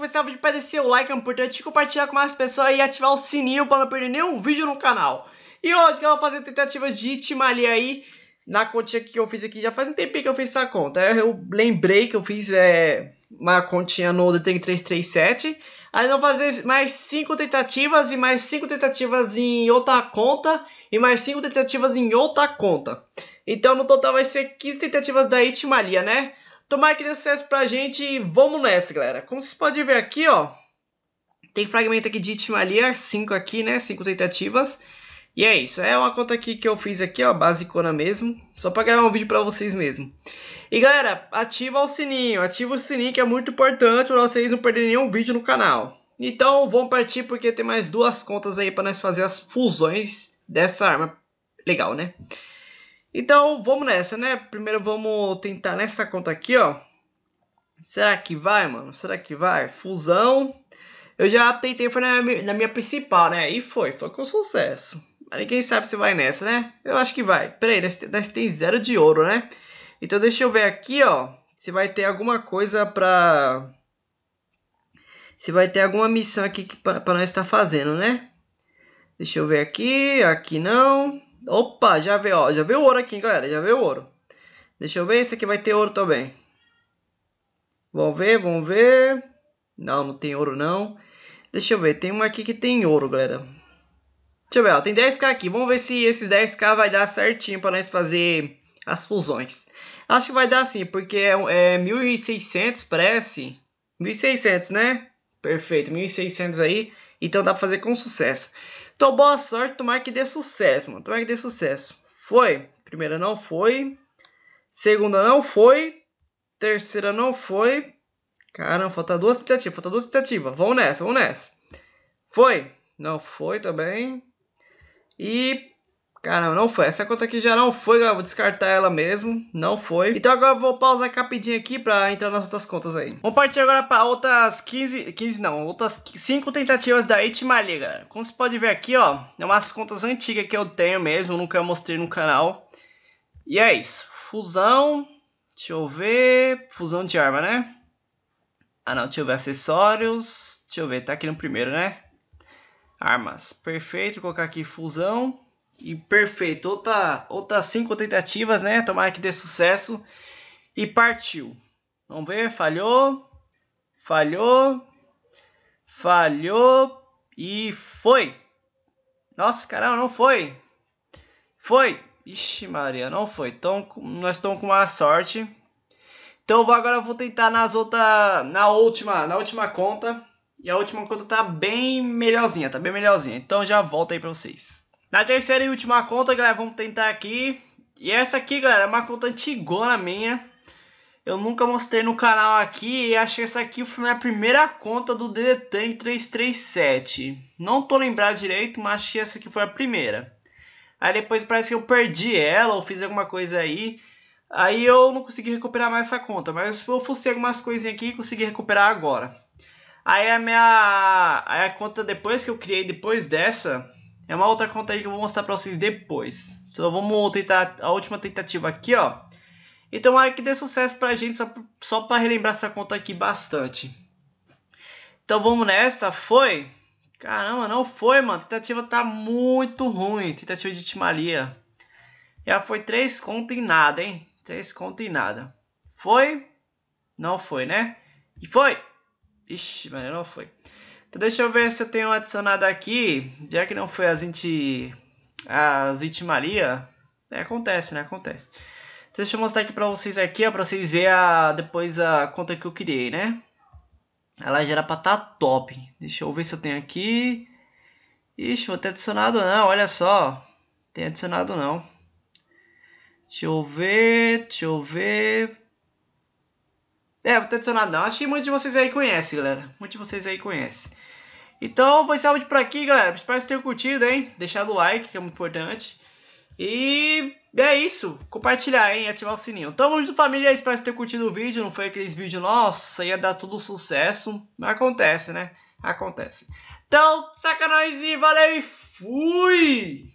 que tipo, você vídeo para descer o like é importante, compartilhar com mais pessoas e ativar o sininho para não perder nenhum vídeo no canal. E hoje que eu vou fazer tentativas de Itimalia aí, na continha que eu fiz aqui, já faz um tempinho que eu fiz essa conta. Eu lembrei que eu fiz é, uma continha no Deteng 337. Aí eu vou fazer mais 5 tentativas e mais 5 tentativas em outra conta e mais 5 tentativas em outra conta. Então no total vai ser 15 tentativas da Itimalia, né? Tomara que dê sucesso pra gente e vamos nessa, galera. Como vocês podem ver aqui, ó, tem fragmento aqui de Itmaliar, 5 aqui, né, 5 tentativas. E é isso, é uma conta aqui que eu fiz aqui, ó, basicona mesmo, só pra gravar um vídeo pra vocês mesmo. E galera, ativa o sininho, ativa o sininho que é muito importante pra vocês não perderem nenhum vídeo no canal. Então vamos partir porque tem mais duas contas aí pra nós fazer as fusões dessa arma. Legal, né? Então vamos nessa, né? Primeiro vamos tentar nessa conta aqui, ó. Será que vai, mano? Será que vai? Fusão. Eu já tentei, foi na, na minha principal, né? E foi, foi com sucesso. Mas ninguém sabe se vai nessa, né? Eu acho que vai. Peraí, nós, nós tem zero de ouro, né? Então deixa eu ver aqui, ó. Se vai ter alguma coisa pra... Se vai ter alguma missão aqui pra, pra nós estar tá fazendo, né? Deixa eu ver aqui. Aqui não. Opa, já veio, ó, já veio ouro aqui, galera, já veio ouro. Deixa eu ver, esse aqui vai ter ouro também. Vamos ver, vamos ver. Não, não tem ouro não. Deixa eu ver, tem uma aqui que tem ouro, galera. Deixa eu ver, ó, tem 10k aqui. Vamos ver se esses 10k vai dar certinho para nós fazer as fusões. Acho que vai dar sim, porque é, é 1.600, parece. 1.600, né? Perfeito, 1.600 aí. Então dá para fazer com sucesso. Então, boa sorte, tomara que dê sucesso, mano. Tomara que dê sucesso. Foi. Primeira não foi. Segunda não foi. Terceira não foi. Caramba, falta duas tentativas, falta duas tentativas. Vamos nessa, vamos nessa. Foi. Não foi também. E Caramba, ah, não foi. Essa conta aqui já não foi, galera. Vou descartar ela mesmo. Não foi. Então agora eu vou pausar rapidinho aqui pra entrar nas outras contas aí. Vamos partir agora pra outras 15... 15 não. Outras 5 tentativas da Itmali, Liga. Como você pode ver aqui, ó. É umas contas antigas que eu tenho mesmo. Nunca mostrei no canal. E é isso. Fusão. Deixa eu ver... Fusão de arma, né? Ah, não. Deixa eu ver acessórios. Deixa eu ver. Tá aqui no primeiro, né? Armas. Perfeito. Vou colocar aqui fusão. E perfeito. Outra, outras cinco tentativas, né? Tomara que dê sucesso. E partiu. Vamos ver. Falhou. Falhou. Falhou. E foi. Nossa, caramba, não foi. Foi. Ixi, Maria, não foi. Então, nós estamos com má sorte. Então, vou, agora vou tentar nas outra, na última, na última conta. E a última conta tá bem melhorzinha, tá bem melhorzinha. Então, já volto aí pra vocês. Na terceira e última conta, galera, vamos tentar aqui. E essa aqui, galera, é uma conta antigona minha. Eu nunca mostrei no canal aqui e achei essa aqui foi minha primeira conta do DDTank 337. Não tô lembrado direito, mas achei essa aqui foi a primeira. Aí depois parece que eu perdi ela ou fiz alguma coisa aí. Aí eu não consegui recuperar mais essa conta, mas eu fucei algumas coisinhas aqui e consegui recuperar agora. Aí a minha aí a conta depois que eu criei depois dessa, é uma outra conta aí que eu vou mostrar pra vocês depois. Só vamos tentar a última tentativa aqui, ó. Então tomara que dê sucesso pra gente, só, só pra relembrar essa conta aqui bastante. Então vamos nessa, foi? Caramba, não foi, mano. A tentativa tá muito ruim. Tentativa de Timalia. Já foi três contas em nada, hein? Três contas em nada. Foi? Não foi, né? E foi? Ixi, mano, não foi. Então deixa eu ver se eu tenho adicionado aqui, já que não foi a Zinti, a Zinti Maria, é, acontece, né, acontece. Então deixa eu mostrar aqui pra vocês aqui, ó, pra vocês verem a, depois a conta que eu criei, né. Ela já era pra estar tá top. Deixa eu ver se eu tenho aqui. Ixi, vou ter adicionado não, olha só. Tem adicionado não. Deixa eu ver, deixa eu ver. É, vou ter adicionado não. Acho que muitos de vocês aí conhecem, galera. Muitos de vocês aí conhecem. Então, foi esse áudio por aqui, galera. Espero que tenham curtido, hein? Deixar o like, que é muito importante. E é isso. Compartilhar, hein? Ativar o sininho. Tamo junto, família. Espero que tenham curtido o vídeo. Não foi aqueles vídeos, nossa, ia dar tudo sucesso. Mas acontece, né? Acontece. Então, saca nós e valeu e fui!